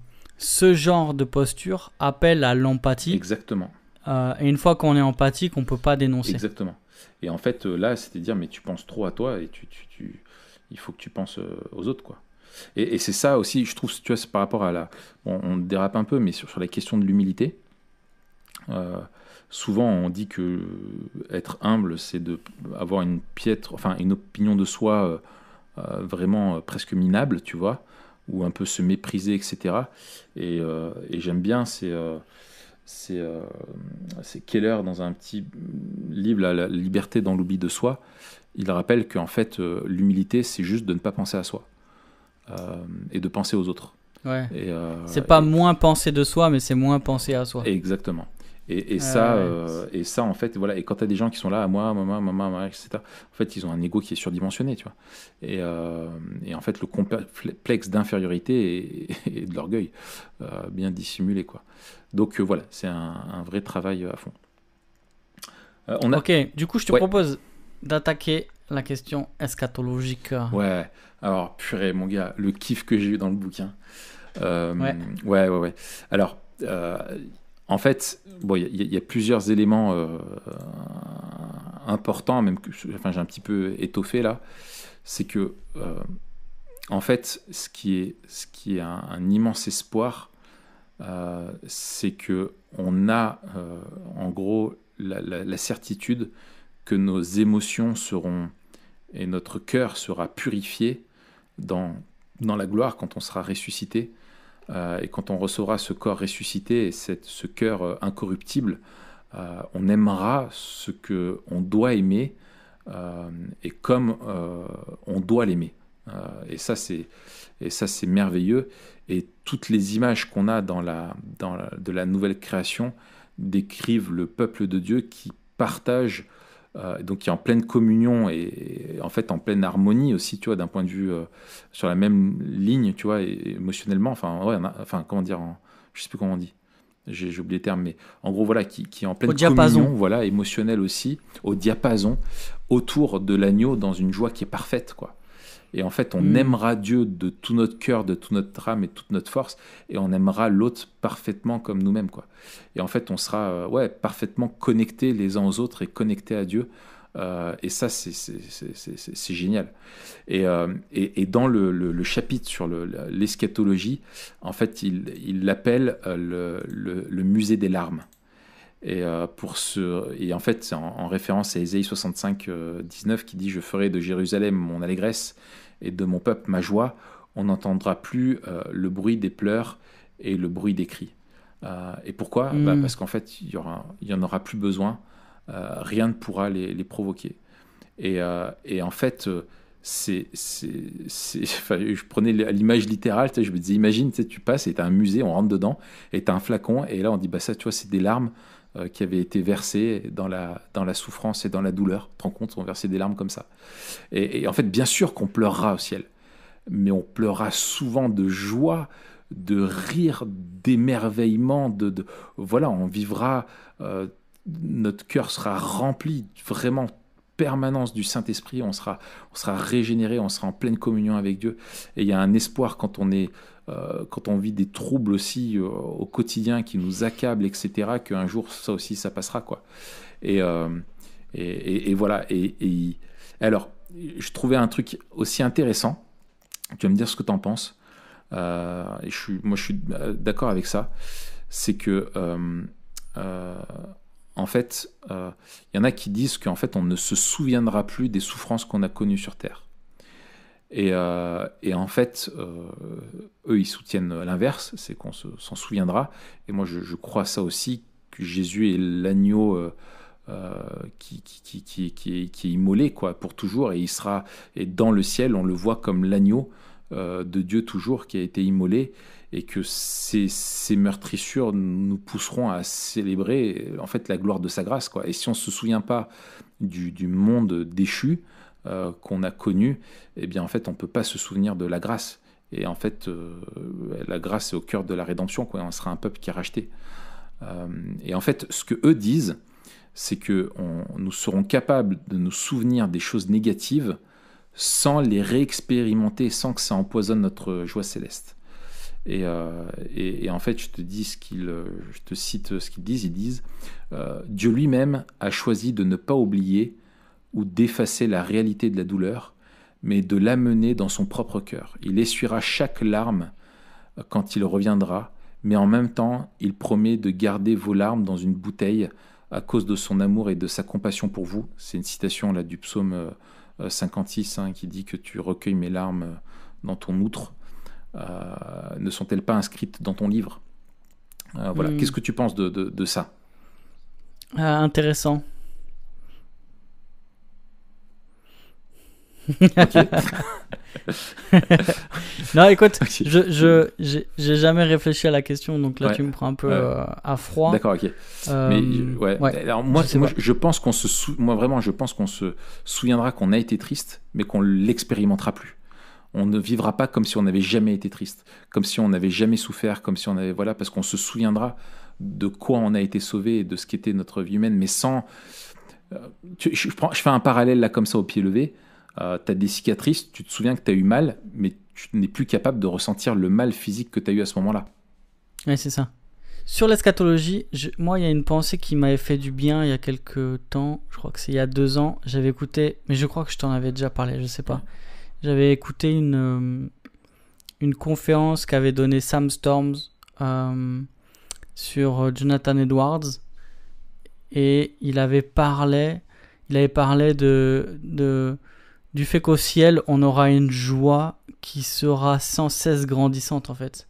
genre de posture appelle à l'empathie. Exactement. Euh, et une fois qu'on est empathique, on ne peut pas dénoncer. Exactement. Et en fait, là, c'était dire, mais tu penses trop à toi et tu, tu, il faut que tu penses aux autres, quoi. Et, c'est ça aussi, je trouve, tu vois, par rapport à la. on dérape un peu, mais sur, sur la question de l'humilité souvent on dit que euh, être humble, c'est de avoir une piètre, enfin une opinion de soi euh, euh, vraiment presque minable, tu vois, ou un peu se mépriser, etc. Et, j'aime bien c'est Keller dans un petit livre, La liberté dans l'oubli de soi. Il rappelle qu'en fait, l'humilité, c'est juste de ne pas penser à soi et de penser aux autres. Ouais. c'est pas moins penser de soi, mais c'est moins penser à soi. Exactement. Et, ah ça, euh, et ça, en fait, voilà. Et quand tu as des gens qui sont là, à moi, maman, maman, etc., en fait, ils ont un ego qui est surdimensionné, tu vois. Et, euh, en fait, le complexe d'infériorité et, de l'orgueil, euh, bien dissimulé, quoi. Donc voilà, c'est un, vrai travail à fond. on Ok, du coup, je te propose d'attaquer la question eschatologique. Ouais, alors, purée, mon gars, le kiff que j'ai eu dans le bouquin. ouais. ouais, ouais, ouais. Alors. En fait, il y, a plusieurs éléments euh, importants, même que, j'ai un petit peu étoffé là. C'est que, euh, en fait, ce qui est, ce qui un, immense espoir, euh, c'est que on a, en gros, la, certitude que nos émotions seront et notre cœur sera purifié dans la gloire quand on sera ressuscité euh, et quand on recevra ce corps ressuscité et ce cœur euh, incorruptible, euh, on aimera ce que on doit aimer et comme on doit l'aimer. et ça c'est et ça c'est merveilleux. Et toutes les images qu'on a de la nouvelle création décrivent le peuple de Dieu qui partage euh, donc qui est en pleine communion et, en fait en pleine harmonie aussi, tu vois, d'un point de vue euh, sur la même ligne, tu vois, émotionnellement, enfin, ouais, enfin, comment dire, en, je sais plus comment on dit, j'ai oublié le terme, mais en gros, voilà, qui, est en pleine diapason. communion, voilà, émotionnel aussi, au diapason, autour de l'agneau dans une joie qui est parfaite, quoi. Et en fait, on hmm. aimera Dieu de tout notre cœur, de toute notre âme et toute notre force, et on aimera l'autre parfaitement comme nous-mêmes, quoi. Et en fait, on sera euh, ouais parfaitement connectés les uns aux autres et connectés à Dieu. Euh, et ça, c'est génial. Euh, et, et, dans le, le, chapitre sur l'eschatologie, en fait, il l'appelle le, le musée des larmes. Et, euh, pour ce, et en fait, c'est en, référence à Ésaïe 65, 19 euh, qui dit Je ferai de Jérusalem mon allégresse et de mon peuple ma joie. On n'entendra plus euh, le bruit des pleurs et le bruit des cris. et pourquoi bah, hmm. Parce qu'en fait, il n'y en aura plus besoin. rien ne pourra les, les provoquer. Et, et, en fait, c'est, je prenais l'image littérale, je me disais, imagine, tu, tu passes et tu as un musée, on rentre dedans, et tu as un flacon, et là on dit, bah ça, tu vois, c'est des larmes, euh, qui avaient été versées dans la, dans la souffrance et dans la douleur. Prends compte, on versait des larmes comme ça. Et, en fait, bien sûr qu'on pleurera au ciel, mais on pleurera souvent de joie, de rire, d'émerveillement, de, voilà, on vivra, euh, notre cœur sera rempli vraiment permanence du Saint-Esprit, on sera, on sera régénéré, on sera en pleine communion avec Dieu. Et il y a un espoir quand on est euh, quand on vit des troubles aussi euh, au quotidien qui nous accablent, etc., qu'un jour ça aussi ça passera quoi. Et, euh, et, voilà. Et, alors, je trouvais un truc aussi intéressant. Tu vas me dire ce que tu en penses. je suis, moi, je suis d'accord avec ça. C'est que en fait, il euh, y en a qui disent qu'en fait, on ne se souviendra plus des souffrances qu'on a connues sur Terre. Et, euh, en fait, euh, eux, ils soutiennent l'inverse, c'est qu'on s'en souviendra. Et moi, je, crois ça aussi, que Jésus est l'agneau qui, est, qui, immolé quoi, pour toujours, et il sera, et dans le ciel, on le voit comme l'agneau de Dieu toujours qui a été immolé et que ces, meurtrissures nous pousseront à célébrer en fait la gloire de sa grâce. Quoi. Et si on ne se souvient pas du, monde déchu euh, qu'on a connu, eh bien en fait on ne peut pas se souvenir de la grâce. Et en fait, euh, la grâce est au cœur de la rédemption. Quoi. On sera un peuple qui est racheté. Euh, et en fait, ce que eux disent, c'est que nous serons capables de nous souvenir des choses négatives sans les réexpérimenter, sans que ça empoisonne notre joie céleste. Euh, et, en fait, je te dis ce euh, je te cite ce qu'ils disent. Ils disent euh, Dieu lui-même a choisi de ne pas oublier ou d'effacer la réalité de la douleur, mais de l'amener dans son propre cœur. Il essuiera chaque larme quand il reviendra, mais en même temps, il promet de garder vos larmes dans une bouteille à cause de son amour et de sa compassion pour vous. C'est une citation là du psaume 56 hein, qui dit que tu recueilles mes larmes dans ton outre. Euh, ne sont-elles pas inscrites dans ton livre euh, Voilà, hmm. qu'est-ce que tu penses de, ça ah, Intéressant. non, écoute, je j'ai jamais réfléchi à la question, donc là tu me prends un peu euh, à froid. D'accord, ok. Mais ouais. Alors moi, je, moi, je pense qu'on se, moi vraiment, je pense qu'on se souviendra qu'on a été triste, mais qu'on l'expérimentera plus on ne vivra pas comme si on n'avait jamais été triste, comme si on n'avait jamais souffert, comme si on avait voilà, parce qu'on se souviendra de quoi on a été sauvé et de ce qu'était notre vie humaine, mais sans. Euh, je, fais un parallèle là comme ça au pied levé. Euh, tu as des cicatrices, tu te souviens que tu as eu mal, mais tu n'es plus capable de ressentir le mal physique que tu as eu à ce moment-là. Oui, c'est ça. Sur l'eschatologie, moi, il y a une pensée qui m'avait fait du bien il y a quelques temps, je crois que c'est il y a deux ans, j'avais écouté, mais je crois que je t'en avais déjà parlé, je sais pas. J'avais écouté une, euh, une conférence qu'avait donnée Sam Storms euh, sur euh, Jonathan Edwards et il avait parlé, il avait parlé de, de du fait qu'au ciel on aura une joie qui sera sans cesse grandissante en fait.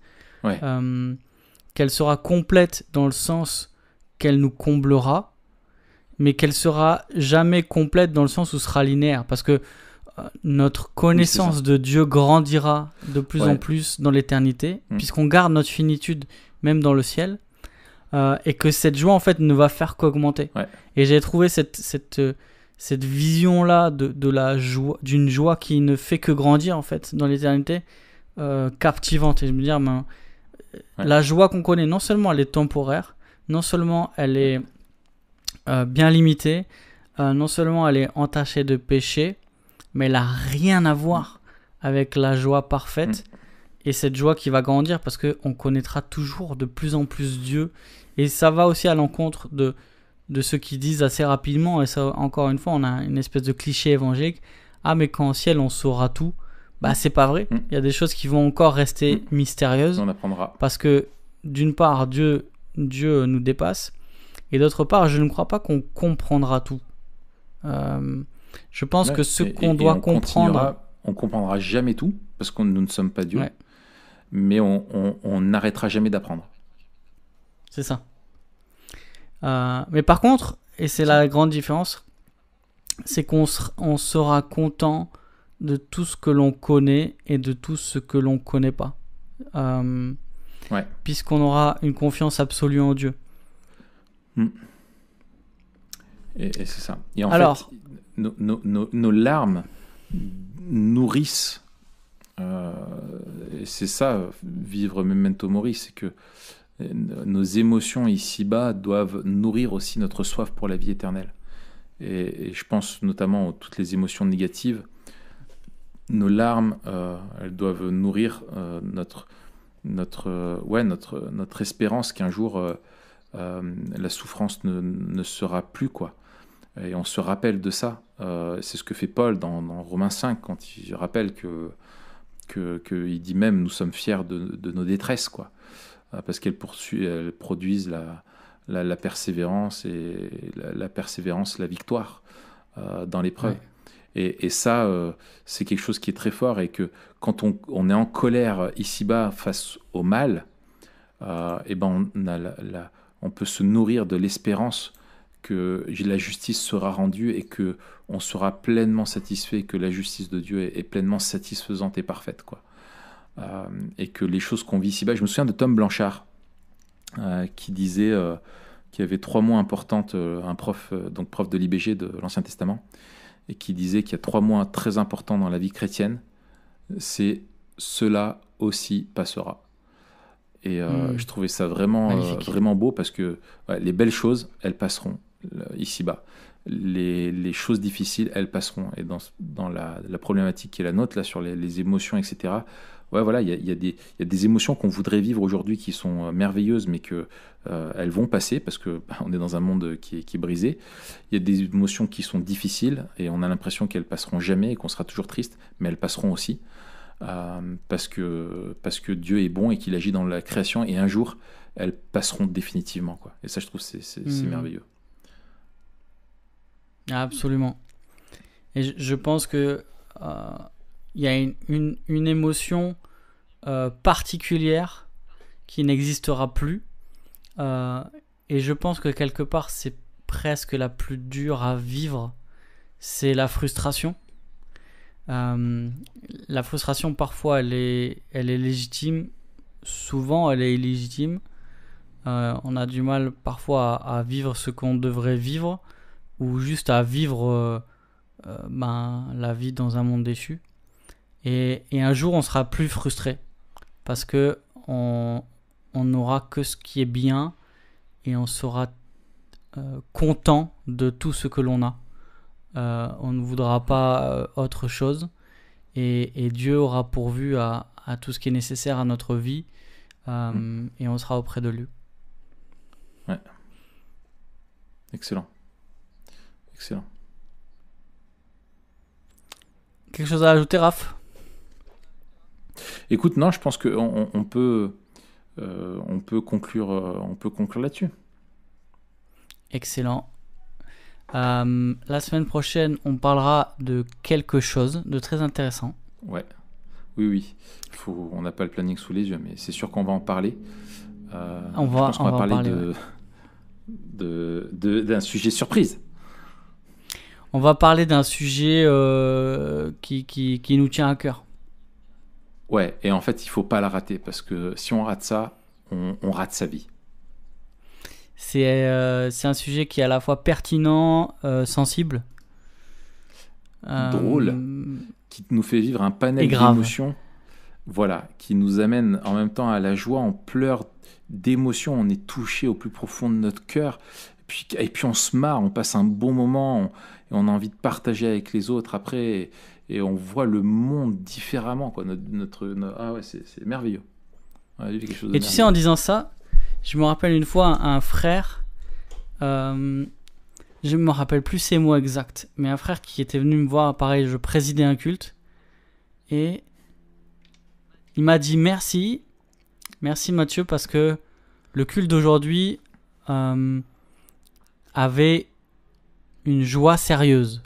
qu'elle sera complète dans le sens qu'elle nous comblera, mais qu'elle sera jamais complète dans le sens où sera linéaire. Parce que notre connaissance de Dieu grandira de plus en plus dans l'éternité, hmm. puisqu'on garde notre finitude même dans le ciel, euh, et que cette joie en fait ne va faire qu'augmenter. Et j'ai trouvé cette, cette, cette vision-là de, de la joie, d'une joie qui ne fait que grandir en fait dans l'éternité, euh, captivante. Et je me dire, ah, ben, la joie qu'on connaît, non seulement elle est temporaire, non seulement elle est euh, bien limitée, non seulement elle est entachée de péché, mais elle n'a rien à voir avec la joie parfaite mm. et cette joie qui va grandir parce qu'on connaîtra toujours de plus en plus Dieu et ça va aussi à l'encontre de de ceux qui disent assez rapidement et ça encore une fois on a une espèce de cliché évangélique ah mais quand au ciel on saura tout bah c'est pas vrai mm. il y a des choses qui vont encore rester mm. mystérieuses on apprendra parce que d'une part Dieu Dieu nous dépasse et d'autre part je ne crois pas qu'on comprendra tout euh, je pense que ce qu'on doit comprendre. On comprendra jamais tout, parce que nous ne sommes pas Dieu, mais on n'arrêtera jamais d'apprendre. C'est ça. Euh, mais par contre, et c'est la grande différence, c'est qu'on sera content de tout ce que l'on connaît et de tout ce que l'on ne connaît pas. Euh, puisqu'on aura une confiance absolue en Dieu. Mm. Et, c'est ça. Et en fait, nos, larmes nourrissent. Euh, et c'est ça, vivre Memento Mori, c'est que euh, nos émotions ici-bas doivent nourrir aussi notre soif pour la vie éternelle. Et, je pense notamment à toutes les émotions négatives. Nos larmes, euh, elles doivent nourrir notre, notre, ouais, notre, notre espérance qu'un jour la souffrance ne, ne, sera plus. quoi. Et on se rappelle de ça. Euh, c'est ce que fait Paul dans, Romains 5 quand il rappelle que qu'il dit même nous sommes fiers de, nos détresses, quoi, euh, parce qu'elles produisent la, la, persévérance et la, persévérance, la victoire euh, dans l'épreuve. Et, ça, c'est quelque chose qui est très fort et que quand on, on est en colère ici-bas face au mal, et eh ben on, a on peut se nourrir de l'espérance que la justice sera rendue et que on sera pleinement satisfait, que la justice de Dieu est, pleinement satisfaisante et parfaite, quoi. Euh, et que les choses qu'on vit ici-bas, je me souviens de Tom Blanchard euh, qui disait, euh, qu'il y avait trois mots importantes, un prof, donc prof de l'IBG de l'Ancien Testament, et qui disait qu'il y a trois mots très importants dans la vie chrétienne, c'est cela aussi passera. Et hmm. je trouvais ça vraiment, vraiment beau parce que les belles choses, elles passeront ici-bas. Les, choses difficiles, elles passeront. Et dans, dans la, problématique qui est la nôtre, là, sur les, émotions, etc., ouais, voilà, il y a, des, émotions qu'on voudrait vivre aujourd'hui qui sont euh, merveilleuses, mais que euh, elles vont passer parce qu'on bah, est dans un monde qui est, qui brisé. Il y a des émotions qui sont difficiles et on a l'impression qu'elles passeront jamais et qu'on sera toujours triste, mais elles passeront aussi. Euh, parce, que, parce que Dieu est bon et qu'il agit dans la création et un jour elles passeront définitivement quoi. Et ça je trouve c'est mmh. merveilleux. Absolument. Et je, pense que euh, il y a une, émotion euh, particulière qui n'existera plus. Euh, et je pense que quelque part, c'est presque la plus dure à vivre. C'est la frustration. la frustration, parfois, elle est, elle est légitime. Souvent, elle est illégitime. on a du mal parfois à vivre ce qu'on devrait vivre ou juste à vivre euh, euh, ben, la vie dans un monde déchu. Et, et, un jour, on sera plus frustré parce que on n'aura que ce qui est bien et on sera euh, content de tout ce que l'on a. on ne voudra pas autre chose et, et, Dieu aura pourvu à, à, tout ce qui est nécessaire à notre vie mm. et on sera auprès de lui. Ouais. Excellent. Excellent. Quelque chose à ajouter, Raph Écoute, non, je pense qu'on on peut, euh, on peut conclure, euh, on peut conclure là-dessus. Excellent. Euh, la semaine prochaine, on parlera de quelque chose de très intéressant. Ouais. Oui, oui. Faut, on n'a pas le planning sous les yeux, mais c'est sûr qu'on va en parler. on va, je on, va, parler de, de, d'un sujet surprise on va parler d'un sujet euh, qui, qui, nous tient à cœur. Ouais, et en fait, il faut pas la rater parce que si on rate ça, on, rate sa vie. Euh, c'est un sujet qui est à la fois pertinent, euh, sensible, drôle, qui nous fait vivre un panel d'émotions. Voilà, qui nous amène en même temps à la joie, on pleure d'émotions, on est touché au plus profond de notre cœur, et puis on se marre, on passe un bon moment, on, et on a envie de partager avec les autres après, et, on voit le monde différemment. Quoi. Notre, ah ouais, c'est, merveilleux. et tu sais, en disant ça, je me rappelle une fois un, frère, euh, je ne me rappelle plus ses mots exacts, mais un frère qui était venu me voir, pareil, je présidais un culte, et il m'a dit merci, merci Mathieu, parce que le culte d'aujourd'hui... Euh, avait une joie sérieuse.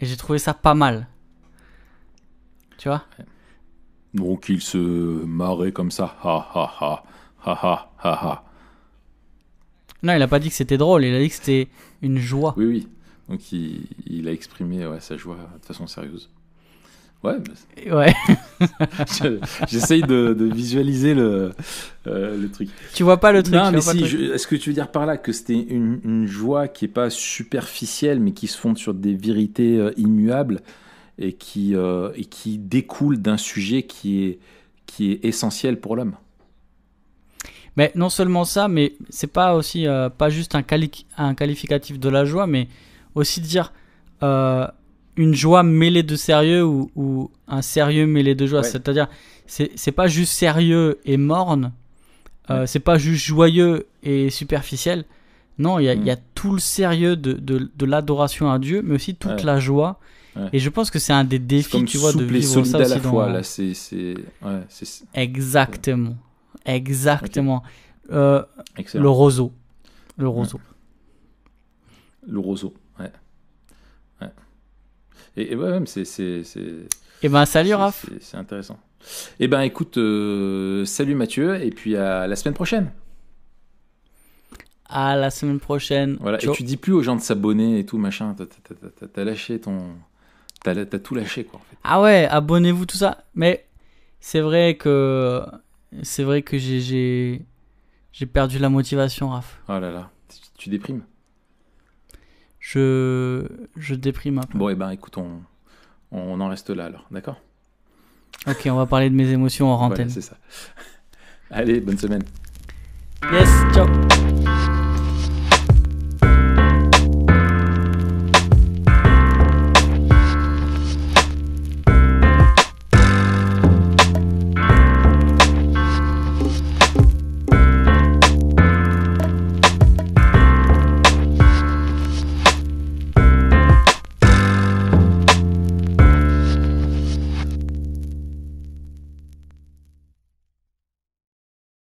Et j'ai trouvé ça pas mal. Tu vois Donc il se marrait comme ça. Ha ha ha. Ha ha ha Non, il a pas dit que c'était drôle, il a dit que c'était une joie. Oui, oui. Donc il, a exprimé sa joie de façon sérieuse. Ouais. Ouais. J'essaye de, visualiser euh, le, truc. Tu vois pas le truc. Non, mais si, est-ce que tu veux dire par là que c'était une, joie qui est pas superficielle, mais qui se fonde sur des vérités euh, immuables et qui, euh, et qui découle d'un sujet qui est, qui est essentiel pour l'homme mais non seulement ça, mais c'est pas aussi pas juste un, un, qualificatif de la joie, mais aussi dire une joie mêlée de sérieux ou, un sérieux mêlé de joie. C'est-à-dire, c'est pas juste sérieux et morne, euh, c'est pas juste joyeux et superficiel. Non, il y, a mm. tout le sérieux de, l'adoration à Dieu, mais aussi toute la joie. Et je pense que c'est un des défis, tu vois, de vivre ça à la fois, Exactement. Exactement. Euh, le roseau. Le roseau. Le roseau, ouais. Et, ouais, même c'est. Et eh ben salut Raph. C'est intéressant. Et eh ben écoute, euh, salut Mathieu, et puis à la semaine prochaine. À la semaine prochaine. Voilà, et tu dis plus aux gens de s'abonner et tout, machin. T'as lâché ton. T'as tout lâché, quoi. En fait. Ah ouais, abonnez-vous, tout ça. Mais c'est vrai que. C'est vrai que j'ai. J'ai perdu la motivation, Raph. Oh là là, tu déprimes je, je déprime un peu. Bon, et eh ben écoute, on, en reste là alors, d'accord Ok, on va parler de mes émotions en rentaine. c'est ça. Allez, bonne semaine. Yes, ciao.